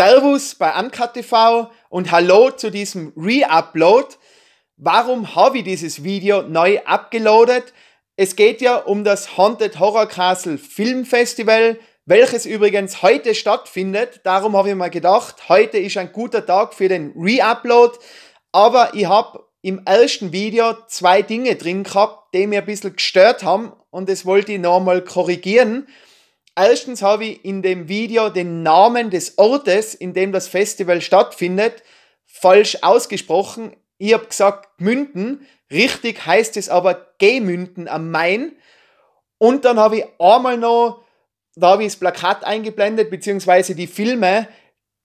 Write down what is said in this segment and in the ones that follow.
Servus bei Amkat und Hallo zu diesem Re-Upload. Warum habe ich dieses Video neu abgeloadet? Es geht ja um das Haunted Horror Castle Film Festival, welches übrigens heute stattfindet. Darum habe ich mir gedacht, heute ist ein guter Tag für den Re-Upload. Aber ich habe im ersten Video zwei Dinge drin gehabt, die mir ein bisschen gestört haben und das wollte ich nochmal korrigieren. Erstens habe ich in dem Video den Namen des Ortes, in dem das Festival stattfindet, falsch ausgesprochen. Ich habe gesagt Münden, richtig heißt es aber Gemünden am Main. Und dann habe ich einmal noch, da habe ich das Plakat eingeblendet, beziehungsweise die Filme,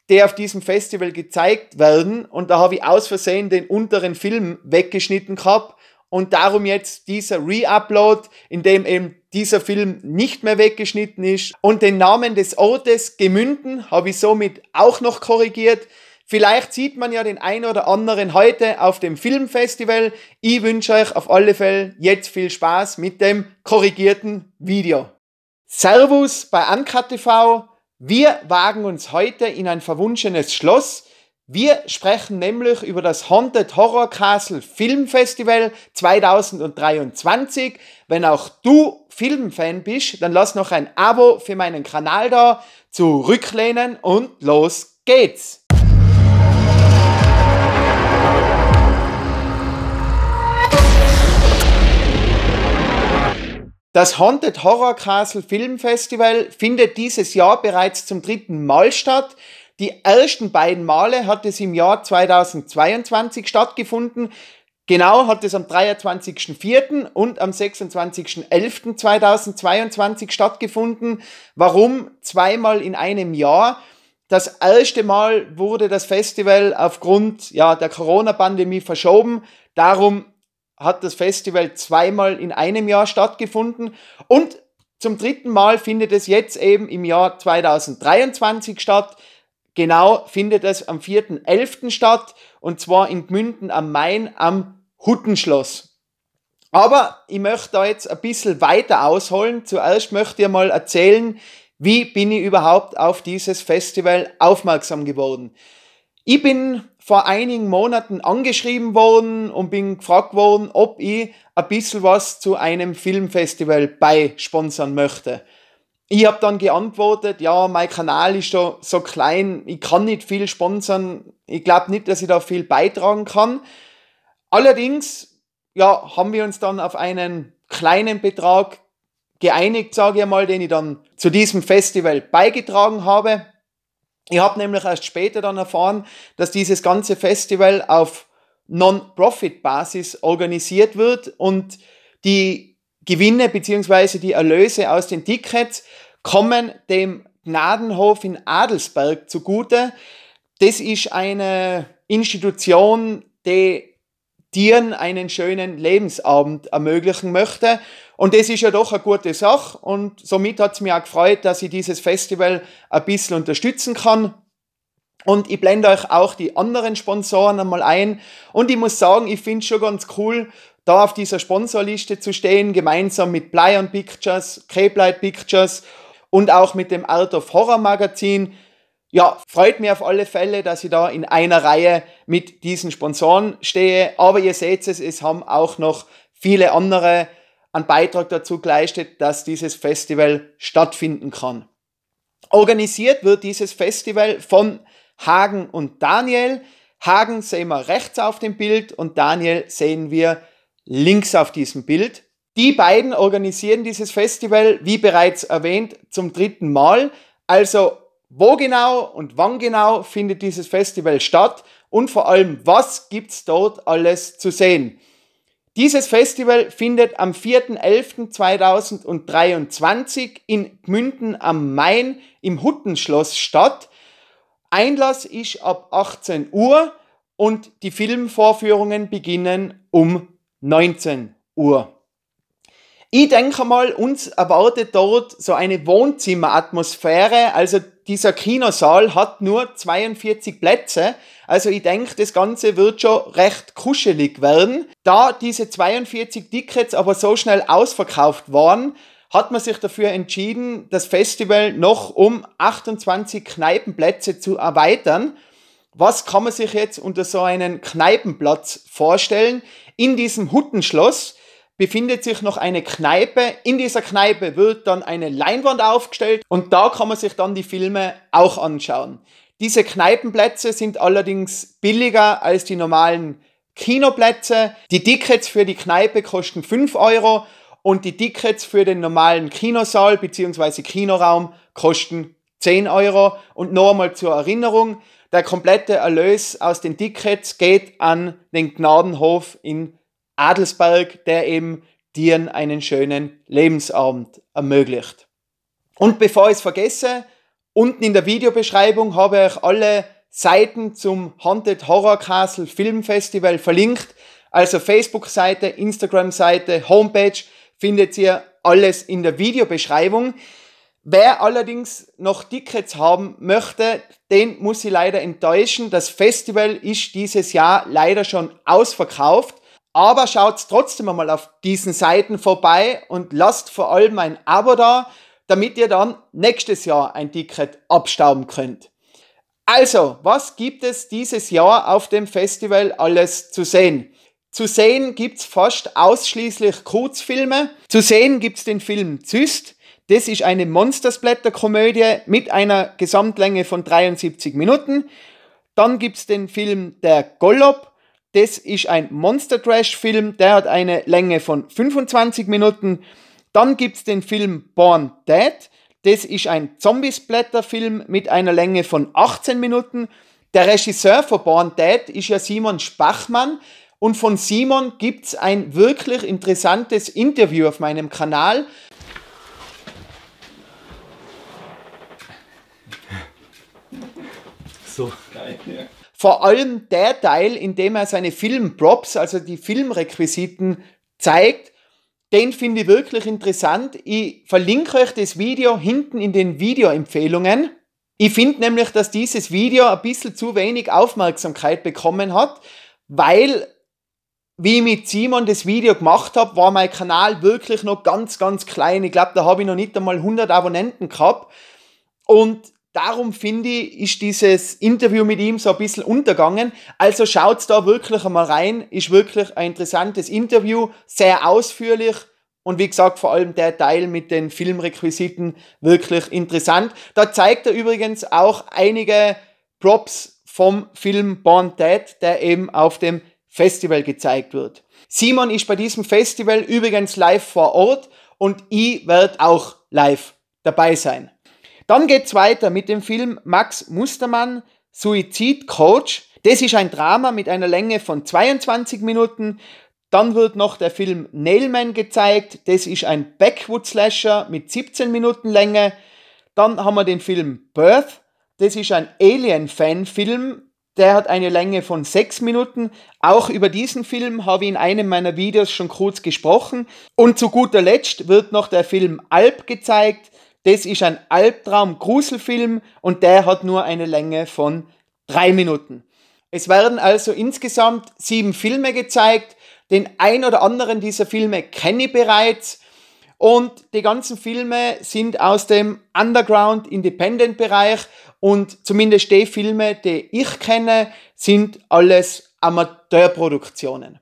die auf diesem Festival gezeigt werden. Und da habe ich aus Versehen den unteren Film weggeschnitten gehabt und darum jetzt dieser Reupload, in dem eben dieser Film nicht mehr weggeschnitten ist und den Namen des Ortes Gemünden habe ich somit auch noch korrigiert. Vielleicht sieht man ja den einen oder anderen heute auf dem Filmfestival. Ich wünsche euch auf alle Fälle jetzt viel Spaß mit dem korrigierten Video. Servus bei Anka TV. Wir wagen uns heute in ein verwunschenes Schloss wir sprechen nämlich über das Haunted Horror Castle Film Festival 2023. Wenn auch du Filmfan bist, dann lass noch ein Abo für meinen Kanal da, zurücklehnen und los geht's! Das Haunted Horror Castle Film Festival findet dieses Jahr bereits zum dritten Mal statt. Die ersten beiden Male hat es im Jahr 2022 stattgefunden. Genau hat es am 23.04. und am 26.11.2022 stattgefunden. Warum zweimal in einem Jahr? Das erste Mal wurde das Festival aufgrund ja, der Corona-Pandemie verschoben. Darum hat das Festival zweimal in einem Jahr stattgefunden. Und zum dritten Mal findet es jetzt eben im Jahr 2023 statt genau findet es am 4.11. statt und zwar in Gmünden am Main am Huttenschloss. Aber ich möchte da jetzt ein bisschen weiter ausholen. Zuerst möchte ich mal erzählen, wie bin ich überhaupt auf dieses Festival aufmerksam geworden. Ich bin vor einigen Monaten angeschrieben worden und bin gefragt worden, ob ich ein bisschen was zu einem Filmfestival beisponsern möchte ich habe dann geantwortet, ja, mein Kanal ist schon so klein, ich kann nicht viel sponsern, ich glaube nicht, dass ich da viel beitragen kann. Allerdings, ja, haben wir uns dann auf einen kleinen Betrag geeinigt, sage ich mal, den ich dann zu diesem Festival beigetragen habe. Ich habe nämlich erst später dann erfahren, dass dieses ganze Festival auf Non-Profit-Basis organisiert wird und die Gewinne bzw. die Erlöse aus den Tickets kommen dem Gnadenhof in Adelsberg zugute. Das ist eine Institution, die Tieren einen schönen Lebensabend ermöglichen möchte. Und das ist ja doch eine gute Sache. Und somit hat es mich auch gefreut, dass ich dieses Festival ein bisschen unterstützen kann. Und ich blende euch auch die anderen Sponsoren einmal ein. Und ich muss sagen, ich finde es schon ganz cool, da auf dieser Sponsorliste zu stehen, gemeinsam mit Plyon Pictures, Cape Light Pictures und auch mit dem Art of Horror Magazin. Ja, freut mich auf alle Fälle, dass ich da in einer Reihe mit diesen Sponsoren stehe. Aber ihr seht es, es haben auch noch viele andere einen Beitrag dazu geleistet, dass dieses Festival stattfinden kann. Organisiert wird dieses Festival von Hagen und Daniel. Hagen sehen wir rechts auf dem Bild und Daniel sehen wir links auf diesem Bild. Die beiden organisieren dieses Festival, wie bereits erwähnt, zum dritten Mal. Also wo genau und wann genau findet dieses Festival statt und vor allem, was gibt es dort alles zu sehen? Dieses Festival findet am 4.11.2023 in Gmünden am Main im Huttenschloss statt. Einlass ist ab 18 Uhr und die Filmvorführungen beginnen um 19 Uhr. Ich denke mal, uns erwartet dort so eine Wohnzimmeratmosphäre. Also dieser Kinosaal hat nur 42 Plätze. Also ich denke, das Ganze wird schon recht kuschelig werden. Da diese 42 Tickets aber so schnell ausverkauft waren, hat man sich dafür entschieden, das Festival noch um 28 Kneipenplätze zu erweitern. Was kann man sich jetzt unter so einem Kneipenplatz vorstellen? In diesem Huttenschloss befindet sich noch eine Kneipe. In dieser Kneipe wird dann eine Leinwand aufgestellt und da kann man sich dann die Filme auch anschauen. Diese Kneipenplätze sind allerdings billiger als die normalen Kinoplätze. Die Tickets für die Kneipe kosten 5 Euro und die Tickets für den normalen Kinosaal bzw. Kinoraum kosten 10 Euro. Und noch einmal zur Erinnerung, der komplette Erlös aus den Tickets geht an den Gnadenhof in Adelsberg, der eben dir einen schönen Lebensabend ermöglicht. Und bevor ich es vergesse, unten in der Videobeschreibung habe ich alle Seiten zum Haunted Horror Castle Film Festival verlinkt, also Facebook-Seite, Instagram-Seite, Homepage, findet ihr alles in der Videobeschreibung. Wer allerdings noch Tickets haben möchte, den muss ich leider enttäuschen. Das Festival ist dieses Jahr leider schon ausverkauft. Aber schaut trotzdem einmal auf diesen Seiten vorbei und lasst vor allem ein Abo da, damit ihr dann nächstes Jahr ein Ticket abstauben könnt. Also, was gibt es dieses Jahr auf dem Festival alles zu sehen? Zu sehen gibt's fast ausschließlich Kurzfilme. Zu sehen gibt's den Film Zyst. Das ist eine Monstersblätterkomödie mit einer Gesamtlänge von 73 Minuten. Dann gibt's den Film Der Gollob. Das ist ein Monster Trash Film, der hat eine Länge von 25 Minuten. Dann gibt's den Film Born Dead. Das ist ein Zombiesblätterfilm mit einer Länge von 18 Minuten. Der Regisseur von Born Dead ist ja Simon Spachmann. Und von Simon gibt es ein wirklich interessantes Interview auf meinem Kanal. So geil, ja. Vor allem der Teil, in dem er seine Filmprops, also die Filmrequisiten, zeigt, den finde ich wirklich interessant. Ich verlinke euch das Video hinten in den Videoempfehlungen. Ich finde nämlich, dass dieses Video ein bisschen zu wenig Aufmerksamkeit bekommen hat, weil wie ich mit Simon das Video gemacht habe, war mein Kanal wirklich noch ganz, ganz klein. Ich glaube, da habe ich noch nicht einmal 100 Abonnenten gehabt. Und darum finde ich, ist dieses Interview mit ihm so ein bisschen untergangen. Also schaut da wirklich einmal rein. Ist wirklich ein interessantes Interview, sehr ausführlich. Und wie gesagt, vor allem der Teil mit den Filmrequisiten wirklich interessant. Da zeigt er übrigens auch einige Props vom Film Born Dead, der eben auf dem Festival gezeigt wird. Simon ist bei diesem Festival übrigens live vor Ort und ich werde auch live dabei sein. Dann geht's weiter mit dem Film Max Mustermann, Suizid Coach. Das ist ein Drama mit einer Länge von 22 Minuten. Dann wird noch der Film Nailman gezeigt. Das ist ein Backwood-Slasher mit 17 Minuten Länge. Dann haben wir den Film Birth. Das ist ein Alien-Fan-Film der hat eine Länge von sechs Minuten. Auch über diesen Film habe ich in einem meiner Videos schon kurz gesprochen. Und zu guter Letzt wird noch der Film Alp gezeigt. Das ist ein Albtraum-Gruselfilm und der hat nur eine Länge von drei Minuten. Es werden also insgesamt sieben Filme gezeigt. Den ein oder anderen dieser Filme kenne ich bereits. Und die ganzen Filme sind aus dem Underground-Independent-Bereich und zumindest die Filme, die ich kenne, sind alles Amateurproduktionen.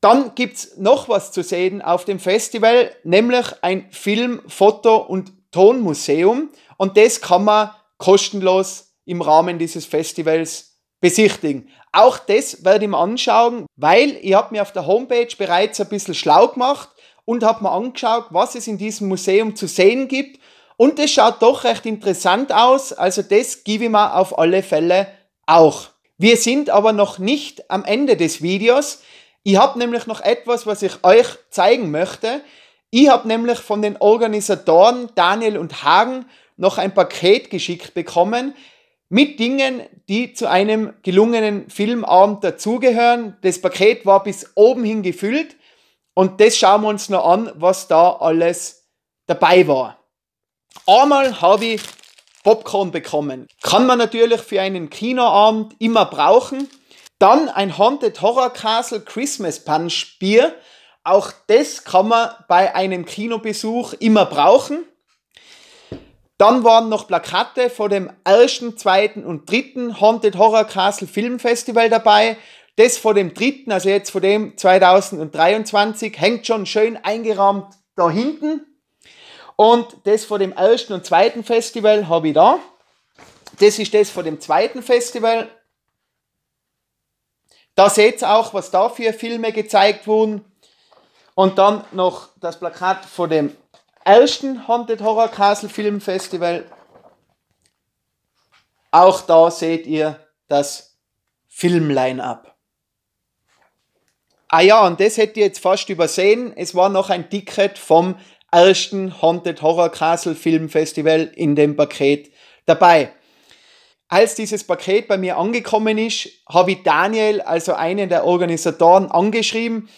Dann gibt es noch was zu sehen auf dem Festival, nämlich ein Film-, Foto- und Tonmuseum. Und das kann man kostenlos im Rahmen dieses Festivals besichtigen. Auch das werde ich mir anschauen, weil ich habe mir auf der Homepage bereits ein bisschen schlau gemacht und habe mir angeschaut, was es in diesem Museum zu sehen gibt. Und es schaut doch recht interessant aus, also das gebe ich mir auf alle Fälle auch. Wir sind aber noch nicht am Ende des Videos. Ich habe nämlich noch etwas, was ich euch zeigen möchte. Ich habe nämlich von den Organisatoren Daniel und Hagen noch ein Paket geschickt bekommen mit Dingen, die zu einem gelungenen Filmabend dazugehören. Das Paket war bis oben hin gefüllt. Und das schauen wir uns noch an, was da alles dabei war. Einmal habe ich Popcorn bekommen. Kann man natürlich für einen Kinoabend immer brauchen. Dann ein Haunted Horror Castle Christmas Punch Bier. Auch das kann man bei einem Kinobesuch immer brauchen. Dann waren noch Plakate vor dem ersten, zweiten und dritten Haunted Horror Castle Filmfestival dabei das vor dem dritten, also jetzt vor dem 2023, hängt schon schön eingerahmt da hinten. Und das vor dem ersten und zweiten Festival habe ich da. Das ist das vor dem zweiten Festival. Da seht ihr auch, was da für Filme gezeigt wurden. Und dann noch das Plakat vor dem ersten Haunted Horror Castle Film Festival. Auch da seht ihr das filmline up Ah ja, und das hätte ich jetzt fast übersehen. Es war noch ein Ticket vom ersten Haunted Horror Castle Film Festival in dem Paket dabei. Als dieses Paket bei mir angekommen ist, habe ich Daniel, also einen der Organisatoren, angeschrieben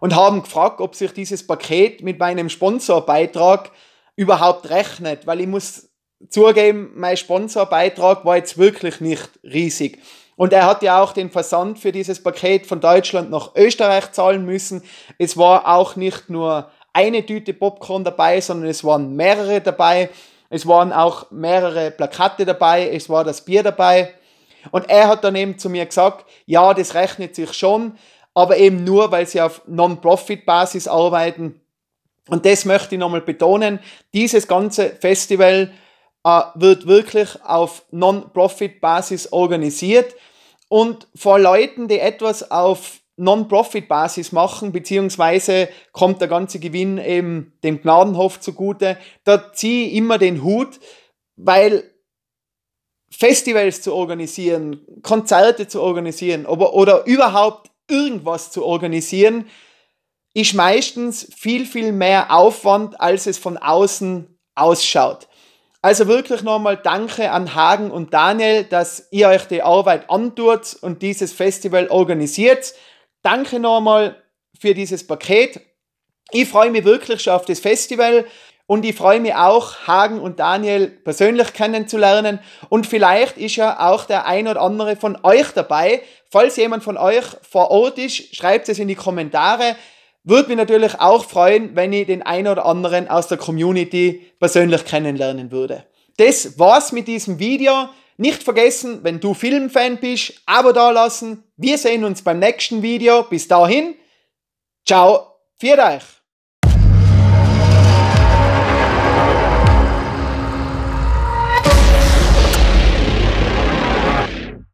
und haben gefragt, ob sich dieses Paket mit meinem Sponsorbeitrag überhaupt rechnet, weil ich muss zugeben, mein Sponsorbeitrag war jetzt wirklich nicht riesig. Und er hat ja auch den Versand für dieses Paket von Deutschland nach Österreich zahlen müssen. Es war auch nicht nur eine Tüte Popcorn dabei, sondern es waren mehrere dabei. Es waren auch mehrere Plakate dabei. Es war das Bier dabei. Und er hat dann eben zu mir gesagt, ja, das rechnet sich schon, aber eben nur, weil sie auf Non-Profit-Basis arbeiten. Und das möchte ich nochmal betonen. Dieses ganze Festival äh, wird wirklich auf Non-Profit-Basis organisiert und vor Leuten, die etwas auf Non-Profit-Basis machen, beziehungsweise kommt der ganze Gewinn eben dem Gnadenhof zugute, da ziehe ich immer den Hut, weil Festivals zu organisieren, Konzerte zu organisieren oder, oder überhaupt irgendwas zu organisieren, ist meistens viel, viel mehr Aufwand, als es von außen ausschaut. Also wirklich nochmal Danke an Hagen und Daniel, dass ihr euch die Arbeit antut und dieses Festival organisiert. Danke nochmal für dieses Paket. Ich freue mich wirklich schon auf das Festival und ich freue mich auch, Hagen und Daniel persönlich kennenzulernen. Und vielleicht ist ja auch der ein oder andere von euch dabei. Falls jemand von euch vor Ort ist, schreibt es in die Kommentare. Würde mich natürlich auch freuen, wenn ich den einen oder anderen aus der Community persönlich kennenlernen würde. Das war's mit diesem Video. Nicht vergessen, wenn du Filmfan bist, Abo dalassen. Wir sehen uns beim nächsten Video. Bis dahin, ciao, für euch!